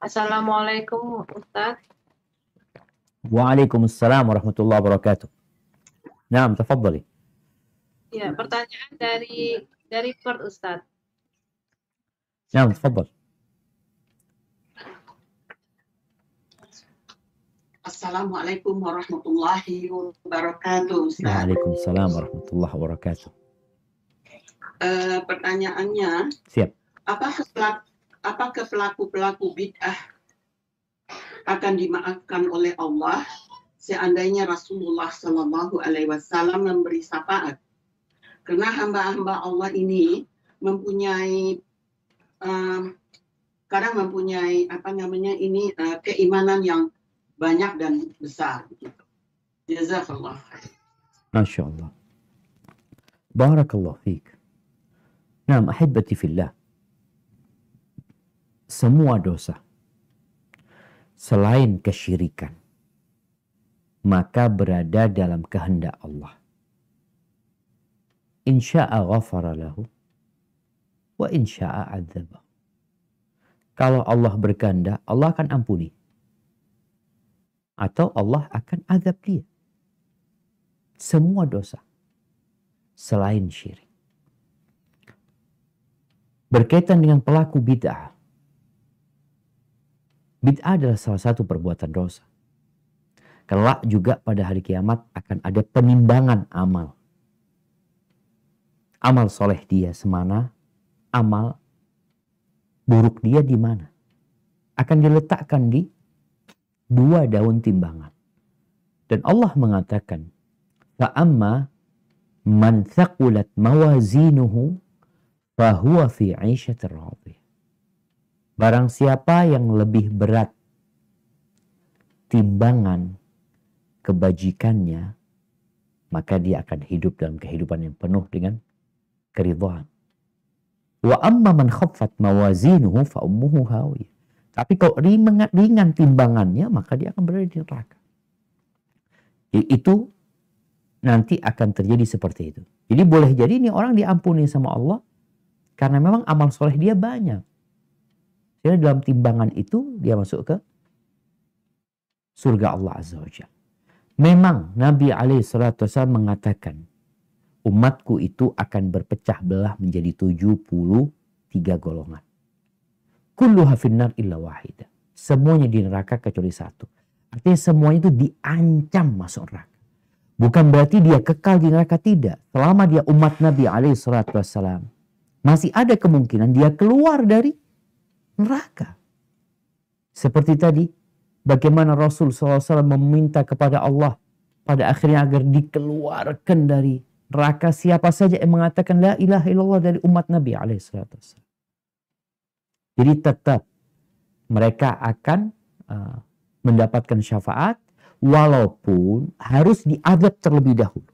Assalamualaikum Ustaz. Waalaikumsalam warahmatullahi wabarakatuh. Naam, tafadhali. Ya, pertanyaan dari dari Perth Ustaz. Naam, tafadhal. Assalamualaikum warahmatullahi wabarakatuh. Ustaz. Waalaikumsalam warahmatullahi wabarakatuh. Uh, pertanyaannya, siap. Apa sholat apakah pelaku-pelaku bid'ah akan dimaafkan oleh Allah seandainya Rasulullah Shallallahu Alaihi Wasallam memberi syafaat? Karena hamba-hamba Allah ini mempunyai um, kadang mempunyai apa namanya ini uh, keimanan yang banyak dan besar. Gitu. Jazakallah. Masya Allah. Barakallah fiik. Nah, أحبتي fillah semua dosa selain kesyirikan maka berada dalam kehendak Allah. Insya'a ghafara lahu wa insya'a adzabahu. Kalau Allah berganda, Allah akan ampuni. Atau Allah akan azab dia. Semua dosa. Selain syirik. Berkaitan dengan pelaku bid'ah. Bid'ah adalah salah satu perbuatan dosa. Kelak juga pada hari kiamat akan ada penimbangan amal. Amal soleh dia semana, amal buruk dia di mana. Akan diletakkan di dua daun timbangan. Dan Allah mengatakan, فَأَمَّا مَنْ ثَقُلَتْ مَوَازِينُهُ فَهُوَ فِي عِيشَةٍ رَاضِيَةٍ Barang siapa yang lebih berat timbangan kebajikannya, maka dia akan hidup dalam kehidupan yang penuh dengan keridhaan. Wa amma man khaffat mawazinuhu fa ummuhu hawiyah. Tapi kalau ringan, ringan timbangannya, maka dia akan berada di neraka. Itu nanti akan terjadi seperti itu. Jadi boleh jadi ini orang diampuni sama Allah karena memang amal soleh dia banyak. Sehingga dalam timbangan itu dia masuk ke surga Allah Azza wa Memang Nabi Alaihi SAW mengatakan umatku itu akan berpecah belah menjadi 73 golongan. Kullu hafinnar illa wahida. Semuanya di neraka kecuali satu. Artinya semuanya itu diancam masuk neraka. Bukan berarti dia kekal di neraka tidak. Selama dia umat Nabi Alaihi SAW. Masih ada kemungkinan dia keluar dari neraka. Seperti tadi, bagaimana Rasul SAW meminta kepada Allah pada akhirnya agar dikeluarkan dari neraka siapa saja yang mengatakan la ilaha illallah dari umat Nabi alaihissalatu Jadi tetap mereka akan uh, mendapatkan syafaat walaupun harus diadab terlebih dahulu.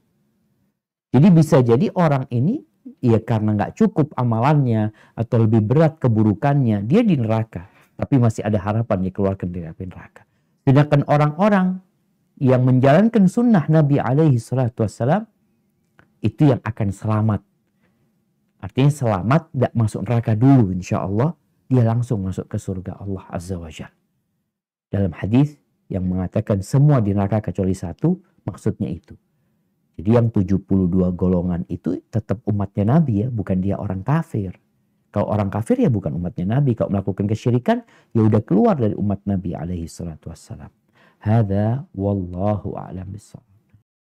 Jadi bisa jadi orang ini ya karena nggak cukup amalannya atau lebih berat keburukannya, dia di neraka. Tapi masih ada harapan dikeluarkan dari api neraka. Sedangkan orang-orang yang menjalankan sunnah Nabi alaihi salatu wassalam, itu yang akan selamat. Artinya selamat tidak masuk neraka dulu insya Allah. Dia langsung masuk ke surga Allah Azza Wajalla Dalam hadis yang mengatakan semua di neraka kecuali satu, maksudnya itu. Jadi yang 72 golongan itu tetap umatnya Nabi ya, bukan dia orang kafir. Kalau orang kafir ya bukan umatnya Nabi. Kalau melakukan kesyirikan ya udah keluar dari umat Nabi alaihi salatu wassalam. Hada wallahu a'lam bishawab.